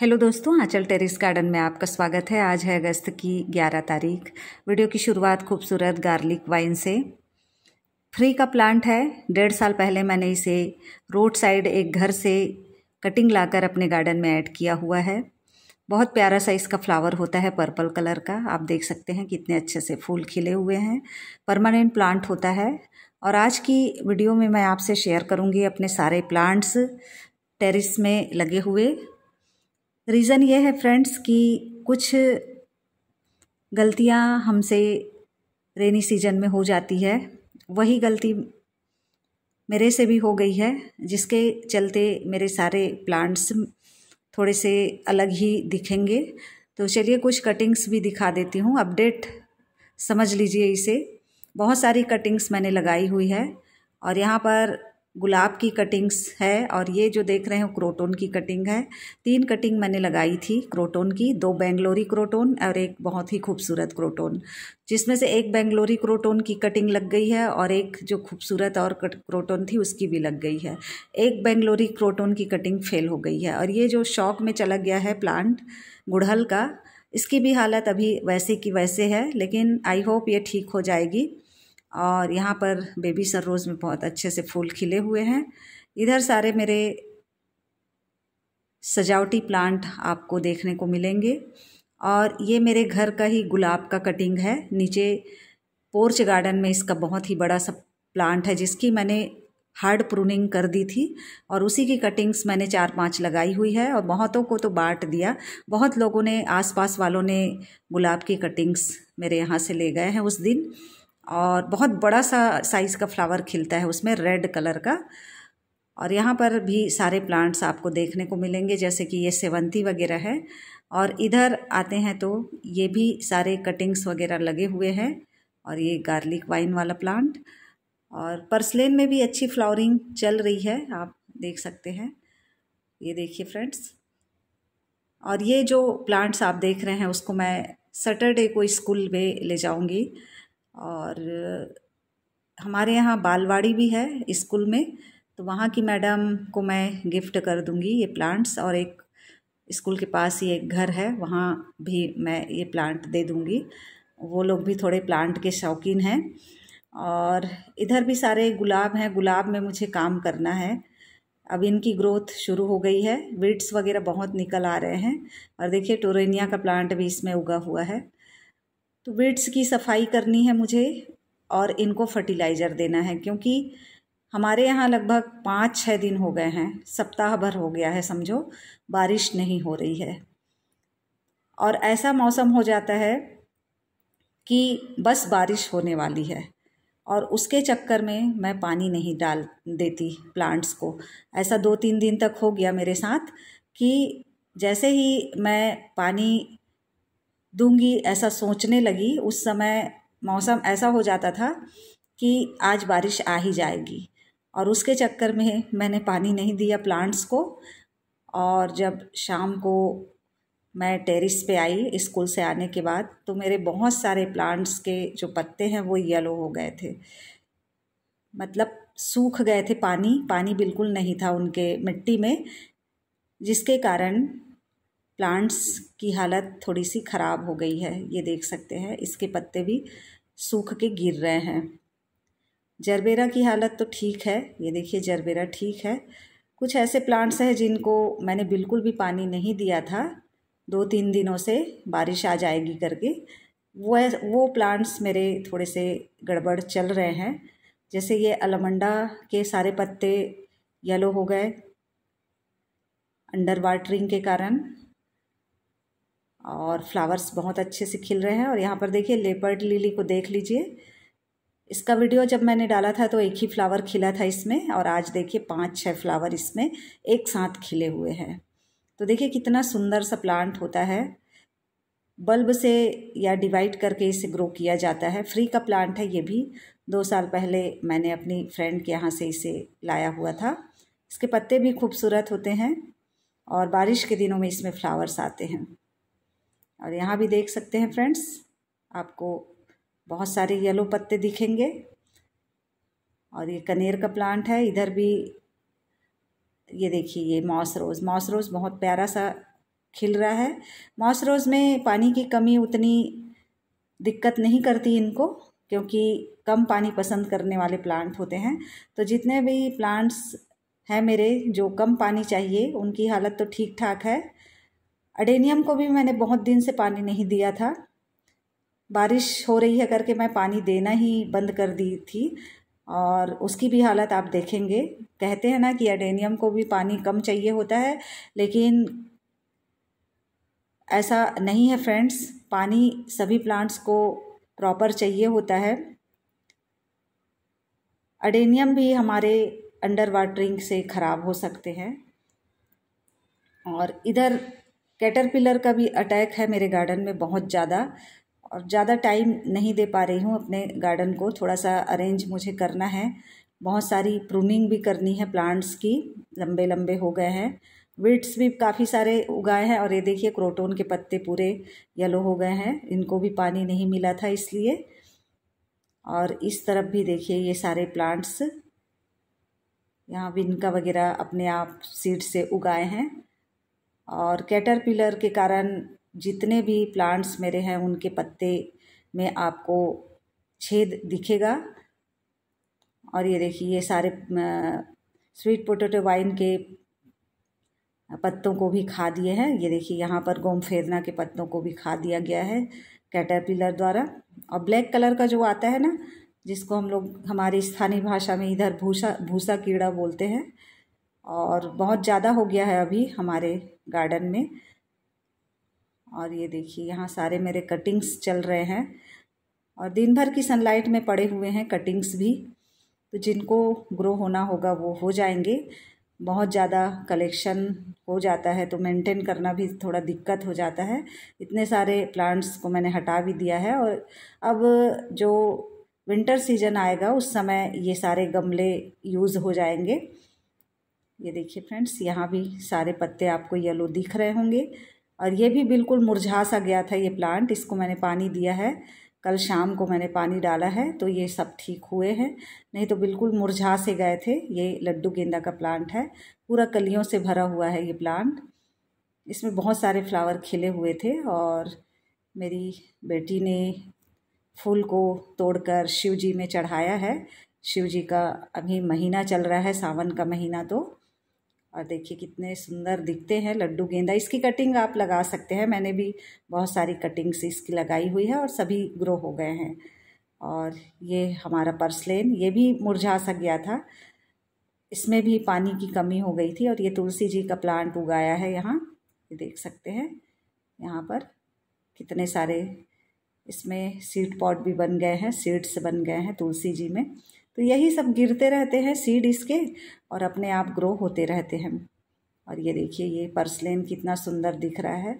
hello दोस्तों आंचल terrace garden में आपका स्वागत है आज है अगस्त की 11 तारीख वीडियो की शुरुआत खूबसूरत गार्लिक वाइन से फ्री का प्लांट है डेढ़ साल पहले मैंने इसे रोड साइड एक घर से कटिंग लाकर अपने गार्डन में ऐड किया हुआ है बहुत प्यारा सा इसका फ्लावर होता है पर्पल कलर का आप देख सकते हैं कितने अच्छे से फूल खिले हुए हैं परमानेंट प्लांट होता है और आज की वीडियो में मैं आपसे शेयर करूंगी अपने सारे प्लांट्स टेरिस में लगे हुए रीज़न ये है फ्रेंड्स कि कुछ गलतियाँ हमसे रेनी सीजन में हो जाती है वही गलती मेरे से भी हो गई है जिसके चलते मेरे सारे प्लांट्स थोड़े से अलग ही दिखेंगे तो चलिए कुछ कटिंग्स भी दिखा देती हूँ अपडेट समझ लीजिए इसे बहुत सारी कटिंग्स मैंने लगाई हुई है और यहाँ पर गुलाब की कटिंग्स है और ये जो देख रहे हैं क्रोटोन की कटिंग है तीन कटिंग मैंने लगाई थी क्रोटोन की दो बेंगलोरी क्रोटोन और एक बहुत ही खूबसूरत क्रोटोन जिसमें से एक बेंगलोरी क्रोटोन की कटिंग लग गई है और एक जो खूबसूरत और क्रोटोन थी उसकी भी लग गई है एक बेंगलोरी क्रोटोन की कटिंग फेल हो गई है और ये जो शॉक में चला गया है प्लांट गुड़हल का इसकी भी हालत अभी वैसे की वैसे है लेकिन आई होप ये ठीक हो जाएगी और यहाँ पर बेबी सर रोज़ में बहुत अच्छे से फूल खिले हुए हैं इधर सारे मेरे सजावटी प्लांट आपको देखने को मिलेंगे और ये मेरे घर का ही गुलाब का कटिंग है नीचे पोर्च गार्डन में इसका बहुत ही बड़ा सा प्लांट है जिसकी मैंने हार्ड प्रूनिंग कर दी थी और उसी की कटिंग्स मैंने चार पांच लगाई हुई है और बहुतों को तो बांट दिया बहुत लोगों ने आसपास वालों ने गुलाब की कटिंग्स मेरे यहाँ से ले गए हैं उस दिन और बहुत बड़ा सा साइज़ का फ्लावर खिलता है उसमें रेड कलर का और यहाँ पर भी सारे प्लांट्स आपको देखने को मिलेंगे जैसे कि ये सेवंती वगैरह है और इधर आते हैं तो ये भी सारे कटिंग्स वगैरह लगे हुए हैं और ये गार्लिक वाइन वाला प्लांट और पर्सलेन में भी अच्छी फ्लावरिंग चल रही है आप देख सकते हैं ये देखिए फ्रेंड्स और ये जो प्लांट्स आप देख रहे हैं उसको मैं सैटरडे को स्कूल में ले जाऊंगी और हमारे यहाँ बालवाड़ी भी है स्कूल में तो वहाँ की मैडम को मैं गिफ्ट कर दूँगी ये प्लांट्स और एक स्कूल के पास ही एक घर है वहाँ भी मैं ये प्लांट दे दूँगी वो लोग भी थोड़े प्लांट के शौकीन हैं और इधर भी सारे गुलाब हैं गुलाब में मुझे काम करना है अब इनकी ग्रोथ शुरू हो गई है वीड्स वगैरह बहुत निकल आ रहे हैं और देखिए टोरेनिया का प्लांट भी इसमें उगा हुआ है तो वीड्स की सफाई करनी है मुझे और इनको फर्टिलाइज़र देना है क्योंकि हमारे यहाँ लगभग पाँच छः दिन हो गए हैं सप्ताह भर हो गया है समझो बारिश नहीं हो रही है और ऐसा मौसम हो जाता है कि बस बारिश होने वाली है और उसके चक्कर में मैं पानी नहीं डाल देती प्लांट्स को ऐसा दो तीन दिन तक हो गया मेरे साथ कि जैसे ही मैं पानी दूंगी ऐसा सोचने लगी उस समय मौसम ऐसा हो जाता था कि आज बारिश आ ही जाएगी और उसके चक्कर में मैंने पानी नहीं दिया प्लांट्स को और जब शाम को मैं टेरिस पे आई स्कूल से आने के बाद तो मेरे बहुत सारे प्लांट्स के जो पत्ते हैं वो येलो हो गए थे मतलब सूख गए थे पानी पानी बिल्कुल नहीं था उनके मिट्टी में जिसके कारण प्लांट्स की हालत थोड़ी सी ख़राब हो गई है ये देख सकते हैं इसके पत्ते भी सूख के गिर रहे हैं जरबेरा की हालत तो ठीक है ये देखिए जरबेरा ठीक है कुछ ऐसे प्लांट्स हैं जिनको मैंने बिल्कुल भी पानी नहीं दिया था दो तीन दिनों से बारिश आ जाएगी करके वो वो प्लांट्स मेरे थोड़े से गड़बड़ चल रहे हैं जैसे ये अलमंडा के सारे पत्ते येलो हो गए अंडर वाटरिंग के कारण और फ्लावर्स बहुत अच्छे से खिल रहे हैं और यहाँ पर देखिए लेपर्ड लिली को देख लीजिए इसका वीडियो जब मैंने डाला था तो एक ही फ्लावर खिला था इसमें और आज देखिए पाँच छः फ्लावर इसमें एक साथ खिले हुए हैं तो देखिए कितना सुंदर सा प्लांट होता है बल्ब से या डिवाइड करके इसे ग्रो किया जाता है फ्री का प्लांट है ये भी दो साल पहले मैंने अपनी फ्रेंड के यहाँ से इसे लाया हुआ था इसके पत्ते भी खूबसूरत होते हैं और बारिश के दिनों में इसमें फ्लावर्स आते हैं और यहाँ भी देख सकते हैं फ्रेंड्स आपको बहुत सारे येलो पत्ते दिखेंगे और ये कनेर का प्लांट है इधर भी ये देखिए ये मॉस रोज़ मॉस रोज़ बहुत प्यारा सा खिल रहा है मॉस रोज़ में पानी की कमी उतनी दिक्कत नहीं करती इनको क्योंकि कम पानी पसंद करने वाले प्लांट होते हैं तो जितने भी प्लांट्स हैं मेरे जो कम पानी चाहिए उनकी हालत तो ठीक ठाक है अडेनियम को भी मैंने बहुत दिन से पानी नहीं दिया था बारिश हो रही है करके मैं पानी देना ही बंद कर दी थी और उसकी भी हालत आप देखेंगे कहते हैं ना कि अडेनियम को भी पानी कम चाहिए होता है लेकिन ऐसा नहीं है फ्रेंड्स पानी सभी प्लांट्स को प्रॉपर चाहिए होता है अडेनियम भी हमारे अंडर वाटरिंग से ख़राब हो सकते हैं और इधर कैटरपिलर का भी अटैक है मेरे गार्डन में बहुत ज़्यादा और ज़्यादा टाइम नहीं दे पा रही हूँ अपने गार्डन को थोड़ा सा अरेंज मुझे करना है बहुत सारी प्रूनिंग भी करनी है प्लांट्स की लंबे लंबे हो गए हैं विट्स भी काफ़ी सारे उगाए हैं और ये देखिए क्रोटोन के पत्ते पूरे येलो हो गए हैं इनको भी पानी नहीं मिला था इसलिए और इस तरफ भी देखिए ये सारे प्लांट्स यहाँ विनका वगैरह अपने आप सीड से उगाए हैं और कैटरपिलर के कारण जितने भी प्लांट्स मेरे हैं उनके पत्ते में आपको छेद दिखेगा और ये देखिए ये सारे स्वीट पोटैटो वाइन के पत्तों को भी खा दिए हैं ये देखिए यहाँ पर गोम फेरना के पत्तों को भी खा दिया गया है कैटरपिलर द्वारा और ब्लैक कलर का जो आता है ना जिसको हम लोग हमारी स्थानीय भाषा में इधर भूसा भूसा कीड़ा बोलते हैं और बहुत ज़्यादा हो गया है अभी हमारे गार्डन में और ये देखिए यहाँ सारे मेरे कटिंग्स चल रहे हैं और दिन भर की सनलाइट में पड़े हुए हैं कटिंग्स भी तो जिनको ग्रो होना होगा वो हो जाएंगे बहुत ज़्यादा कलेक्शन हो जाता है तो मेंटेन करना भी थोड़ा दिक्कत हो जाता है इतने सारे प्लांट्स को मैंने हटा भी दिया है और अब जो विंटर सीजन आएगा उस समय ये सारे गमले यूज़ हो जाएंगे ये देखिए फ्रेंड्स यहाँ भी सारे पत्ते आपको येलो दिख रहे होंगे और ये भी बिल्कुल मुरझा सा गया था ये प्लांट इसको मैंने पानी दिया है कल शाम को मैंने पानी डाला है तो ये सब ठीक हुए हैं नहीं तो बिल्कुल मुरझा से गए थे ये लड्डू गेंदा का प्लांट है पूरा कलियों से भरा हुआ है ये प्लांट इसमें बहुत सारे फ्लावर खिले हुए थे और मेरी बेटी ने फूल को तोड़कर शिवजी में चढ़ाया है शिवजी का अभी महीना चल रहा है सावन का महीना तो और देखिए कितने सुंदर दिखते हैं लड्डू गेंदा इसकी कटिंग आप लगा सकते हैं मैंने भी बहुत सारी कटिंग्स इसकी लगाई हुई है और सभी ग्रो हो गए हैं और ये हमारा पर्सलेन ये भी मुरझा सा गया था इसमें भी पानी की कमी हो गई थी और ये तुलसी जी का प्लांट उगाया है यहाँ ये देख सकते हैं यहाँ पर कितने सारे इसमें सीड पॉट भी बन गए हैं सीड्स बन गए हैं तुलसी जी में तो यही सब गिरते रहते हैं सीड इसके और अपने आप ग्रो होते रहते हैं और ये देखिए ये पर्सलेन कितना सुंदर दिख रहा है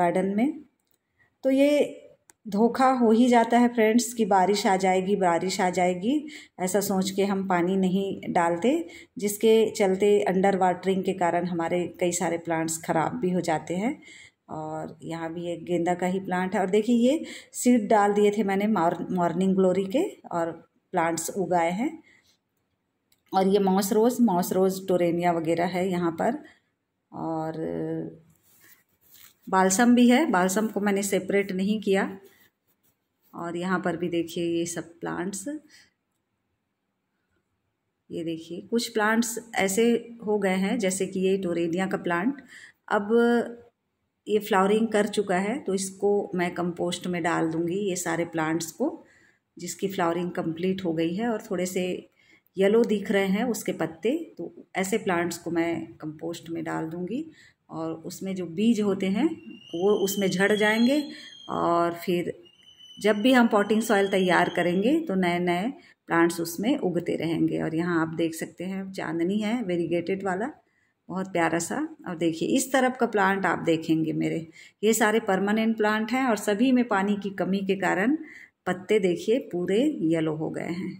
गार्डन में तो ये धोखा हो ही जाता है फ्रेंड्स कि बारिश आ जाएगी बारिश आ जाएगी ऐसा सोच के हम पानी नहीं डालते जिसके चलते अंडर वाटरिंग के कारण हमारे कई सारे प्लांट्स ख़राब भी हो जाते हैं और यहाँ भी एक गेंदा का ही प्लांट है और देखिए ये सीड डाल दिए थे मैंने मॉर्निंग ग्लोरी के और प्लांट्स उगाए हैं और ये moss rose moss rose torenia वगैरह है यहाँ पर और बालसम भी है बालसम को मैंने सेपरेट नहीं किया और यहाँ पर भी देखिए ये सब प्लांट्स ये देखिए कुछ प्लांट्स ऐसे हो गए हैं जैसे कि ये टोरेनिया का प्लांट अब ये फ्लावरिंग कर चुका है तो इसको मैं कंपोस्ट में डाल दूँगी ये सारे प्लांट्स को जिसकी फ्लावरिंग कंप्लीट हो गई है और थोड़े से येलो दिख रहे हैं उसके पत्ते तो ऐसे प्लांट्स को मैं कंपोस्ट में डाल दूँगी और उसमें जो बीज होते हैं वो उसमें झड़ जाएंगे और फिर जब भी हम पॉटिंग सॉइल तैयार करेंगे तो नए नए प्लांट्स उसमें उगते रहेंगे और यहाँ आप देख सकते हैं चांदनी है वेरीगेटेड वाला बहुत प्यारा सा और देखिए इस तरफ का प्लांट आप देखेंगे मेरे ये सारे परमानेंट प्लांट हैं और सभी में पानी की कमी के कारण पत्ते देखिए पूरे येलो हो गए हैं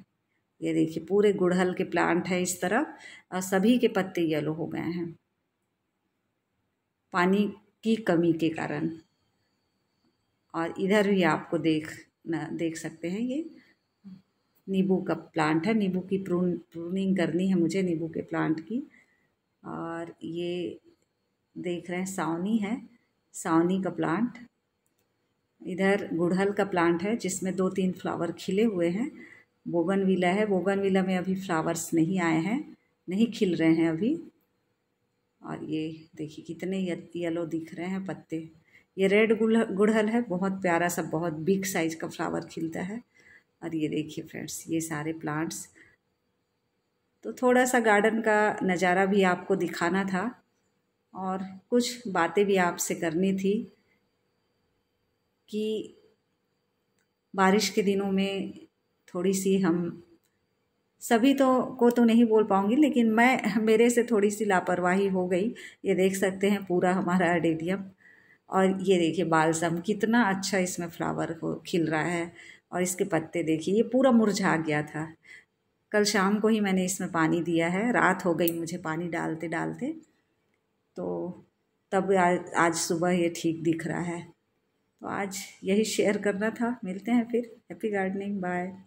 ये देखिए पूरे गुड़हल के प्लांट है इस तरफ और सभी के पत्ते येलो हो गए हैं पानी की कमी के कारण और इधर भी आपको देख न, देख सकते हैं ये नींबू का प्लांट है नींबू की प्रून प्रूनिंग करनी है मुझे नींबू के प्लांट की और ये देख रहे हैं सावनी है सावनी का प्लांट इधर गुड़हल का प्लांट है जिसमें दो तीन फ्लावर खिले हुए हैं बोगनविला है बोगनविला में अभी फ्लावर्स नहीं आए हैं नहीं खिल रहे हैं अभी और ये देखिए कितने येलो दिख रहे हैं पत्ते ये रेड गुड़हल है बहुत प्यारा सा बहुत बिग साइज का फ्लावर खिलता है और ये देखिए फ्रेंड्स ये सारे प्लांट्स तो थोड़ा सा गार्डन का नज़ारा भी आपको दिखाना था और कुछ बातें भी आपसे करनी थी कि बारिश के दिनों में थोड़ी सी हम सभी तो को तो नहीं बोल पाऊँगी लेकिन मैं मेरे से थोड़ी सी लापरवाही हो गई ये देख सकते हैं पूरा हमारा अडेडियम और ये देखिए बालसम कितना अच्छा इसमें फ्लावर हो खिल रहा है और इसके पत्ते देखिए ये पूरा मुरझा गया था कल शाम को ही मैंने इसमें पानी दिया है रात हो गई मुझे पानी डालते डालते तो तब आज, आज सुबह ये ठीक दिख रहा है तो आज यही शेयर करना था मिलते हैं फिर हैप्पी गार्डनिंग बाय